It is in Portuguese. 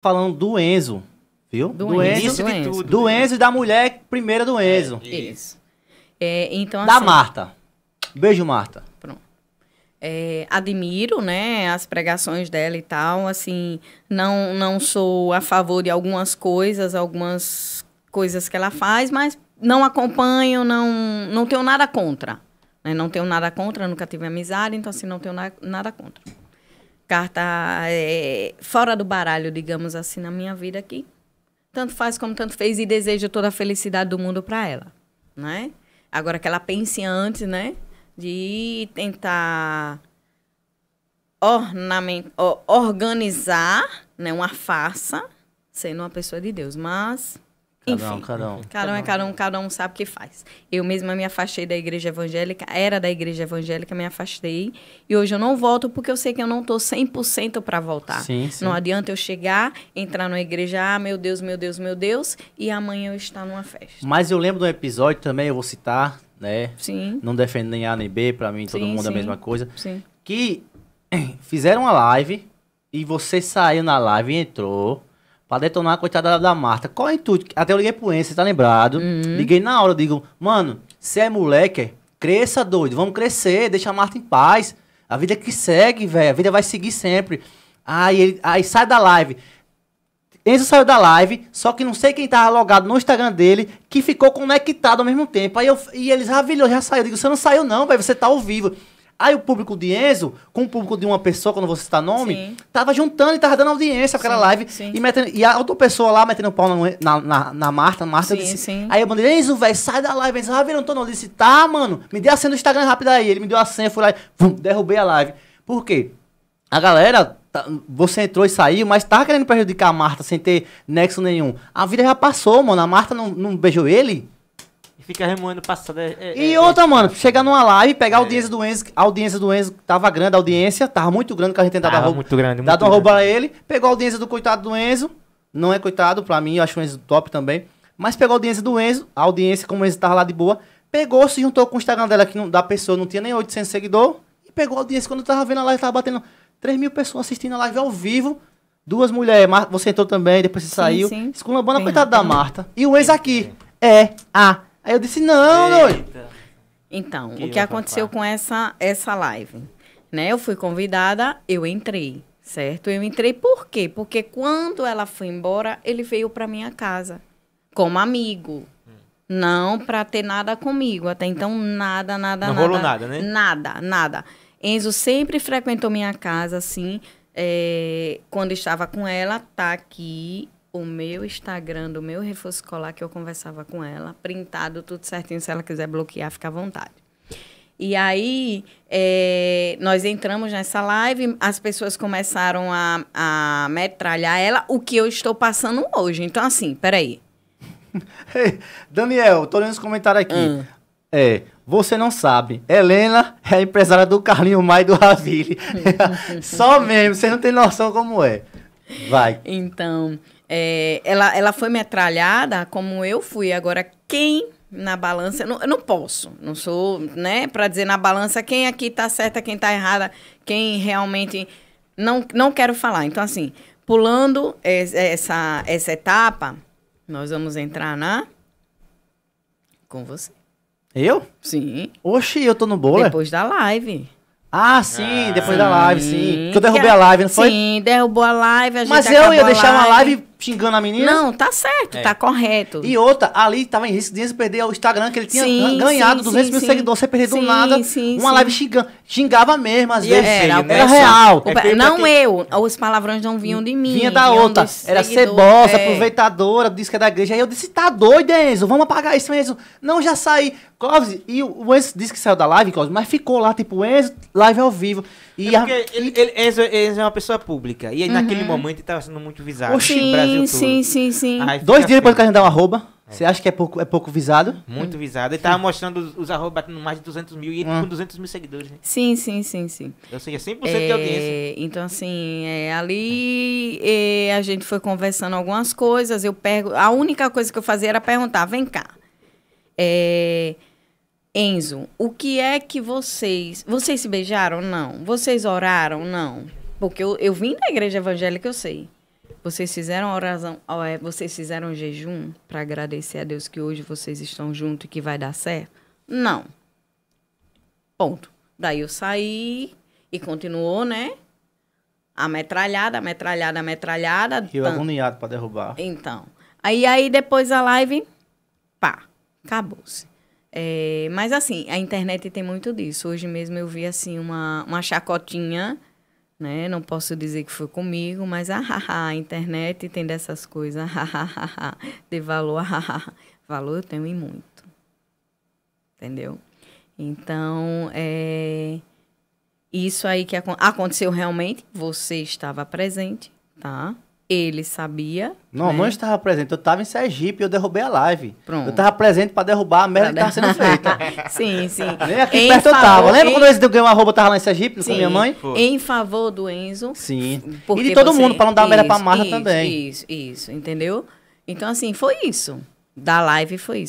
falando do Enzo, viu? Do, do Enzo, Enzo, de tudo. Do né? Enzo e da mulher primeira do é, Enzo. É, isso. É, então, da assim, Marta. Beijo, Marta. Pronto. É, admiro, né, as pregações dela e tal, assim, não, não sou a favor de algumas coisas, algumas coisas que ela faz, mas não acompanho, não, não tenho nada contra. Né? Não tenho nada contra, nunca tive amizade, então assim, não tenho na, nada contra carta é, fora do baralho, digamos assim, na minha vida aqui. Tanto faz como tanto fez e desejo toda a felicidade do mundo para ela, né? Agora que ela pense antes, né, de tentar ornament, organizar, né, uma farsa, sendo uma pessoa de Deus, mas Carão, um. carão. Carão é carão, cada um sabe o que faz. Eu mesma me afastei da igreja evangélica, era da igreja evangélica, me afastei. E hoje eu não volto porque eu sei que eu não estou 100% para voltar. Sim, sim. Não adianta eu chegar, entrar numa igreja, ah, meu Deus, meu Deus, meu Deus, e amanhã eu estar numa festa. Mas eu lembro de um episódio também, eu vou citar, né? Sim. Não defendo nem A nem B, para mim todo sim, mundo é a mesma coisa. Sim. Que fizeram uma live e você saiu na live e entrou pra detonar a coitada da Marta. Qual é o intuito? Até eu liguei pro Enzo, você tá lembrado? Uhum. Liguei na hora, eu digo, mano, você é moleque, cresça doido, vamos crescer, deixa a Marta em paz. A vida é que segue, velho, a vida vai seguir sempre. Aí, ele, aí sai da live. Enzo saiu da live, só que não sei quem tava logado no Instagram dele, que ficou conectado ao mesmo tempo. Aí eu, e eles ravilhou, ah, já saiu. Eu digo, você não saiu não, velho, você tá ao vivo. Aí o público de Enzo, com o público de uma pessoa, quando você está nome, sim. tava juntando e tava dando audiência aquela live. Sim. E, metendo, e a outra pessoa lá metendo pau na, na, na, na Marta, Marta sim, disse, sim. Aí eu mandei, Enzo, velho, sai da live. Enzo, ah, velho, não tô não. Eu disse, tá, mano, me dê a senha do Instagram rápido aí. Ele me deu a senha, fui lá, vum, derrubei a live. Por quê? A galera, tá, você entrou e saiu, mas tá querendo prejudicar a Marta sem ter nexo nenhum. A vida já passou, mano. A Marta não, não beijou ele. Fica remoendo passado. É, é, e é, é outra, mano, chegar numa live, pegar a é. audiência do Enzo. A audiência do Enzo tava grande, a audiência tava muito grande, que a gente tentava tava dar muito grande, dado rouba roubar ele. Pegou a audiência do coitado do Enzo. Não é coitado, pra mim, eu acho o Enzo top também. Mas pegou a audiência do Enzo, a audiência, como o Enzo tava lá de boa, pegou, se juntou com o Instagram dela, que não, da pessoa não tinha nem 800 seguidores, e pegou a audiência. Quando eu tava vendo a live, tava batendo 3 mil pessoas assistindo a live ao vivo. Duas mulheres, você entrou também, depois você sim, saiu. Esculambando a coitada da né? Marta. E o Enzo aqui. É a Aí eu disse, não, noite. Então, que o que aconteceu com essa, essa live? Né? Eu fui convidada, eu entrei, certo? Eu entrei por quê? Porque quando ela foi embora, ele veio para minha casa como amigo. Não para ter nada comigo. Até então, nada, nada, não nada. Não rolou nada, né? Nada, nada. Enzo sempre frequentou minha casa, assim. É, quando estava com ela, tá aqui o meu Instagram do meu reforço escolar que eu conversava com ela, printado tudo certinho, se ela quiser bloquear, fica à vontade. E aí, é, nós entramos nessa live, as pessoas começaram a, a metralhar ela, o que eu estou passando hoje. Então, assim, peraí. Daniel, tô lendo os comentários aqui. Hum. É, você não sabe. Helena é a empresária do Carlinho Mai e do Raville. Só mesmo, você não tem noção como é. Vai. Então, é, ela, ela foi metralhada como eu fui. Agora, quem na balança. Não, eu não posso. Não sou, né, para dizer na balança quem aqui está certa, quem está errada, quem realmente. Não, não quero falar. Então, assim, pulando essa, essa etapa, nós vamos entrar na. Com você. Eu? Sim. Oxi, eu tô no bolo. É? Depois da live. Ah, sim, ah, depois sim. da live, sim. Que eu derrubei a live, não foi? Sim, derrubou a live, a gente Mas eu ia deixar uma live xingando a menina. Não, tá certo, é. tá correto. E outra, ali tava em risco de perder o Instagram, que ele tinha sim, ganhado sim, 200 sim, mil seguidores, você perdeu do nada. Sim, uma live xingando. Xingava mesmo, às e vezes. É era, né? era, era real. É não eu, os palavrões não vinham de mim. Vinha da outra. Era cebosa, é. aproveitadora, disse que é da igreja. Aí eu disse, tá doido, Enzo, vamos apagar isso, Enzo. Não, já saí. Clóvis, e o Enzo disse que saiu da live, Clóvis, mas ficou lá, tipo, Enzo, live ao vivo. E é porque a... ele, ele, é, ele, é uma pessoa pública. E uhum. naquele momento ele estava sendo muito visado. Oxi, sim, Brasil sim, sim, sim. Aí Dois dias assim. depois que a gente dá um arroba. É. Você acha que é pouco, é pouco visado? Muito visado. Ele tava mostrando os, os arroba batendo mais de 200 mil e ele hum. com 200 mil seguidores, né? Sim, sim, sim, sim. Ou seja, 100% é, de é, audiência. Então, assim, é, ali é, a gente foi conversando algumas coisas. Eu pergo, A única coisa que eu fazia era perguntar, vem cá. É, Enzo, o que é que vocês. Vocês se beijaram? Não. Vocês oraram? Não. Porque eu, eu vim da igreja evangélica, eu sei. Vocês fizeram oração, é, vocês fizeram jejum para agradecer a Deus que hoje vocês estão juntos e que vai dar certo? Não. Ponto. Daí eu saí e continuou, né? A metralhada, a metralhada, a metralhada. E eu agoniado para derrubar. Então. Aí, aí depois a live, pá, acabou-se. É, mas assim, a internet tem muito disso. Hoje mesmo eu vi assim uma, uma chacotinha, né? Não posso dizer que foi comigo, mas ah, ah, ah a internet tem dessas coisas, ah, ah, ah, ah, de valor, ah, ah, ah. valor eu tenho e muito. Entendeu? Então, é isso aí que aconteceu realmente, você estava presente, tá? Ele sabia. Não, né? não estava presente. Eu estava em Sergipe, eu derrubei a live. Pronto. Eu estava presente para derrubar a merda que estava sendo feita. sim, sim. Nem aqui em perto favor, eu estava. Lembra em... quando eu ganhei uma arroba, eu estava lá em Sergipe sim. com minha mãe? Pô. Em favor do Enzo. Sim. E de todo você... mundo, para não dar isso, merda para a Marta também. Isso, isso, entendeu? Então, assim, foi isso. Da live foi isso.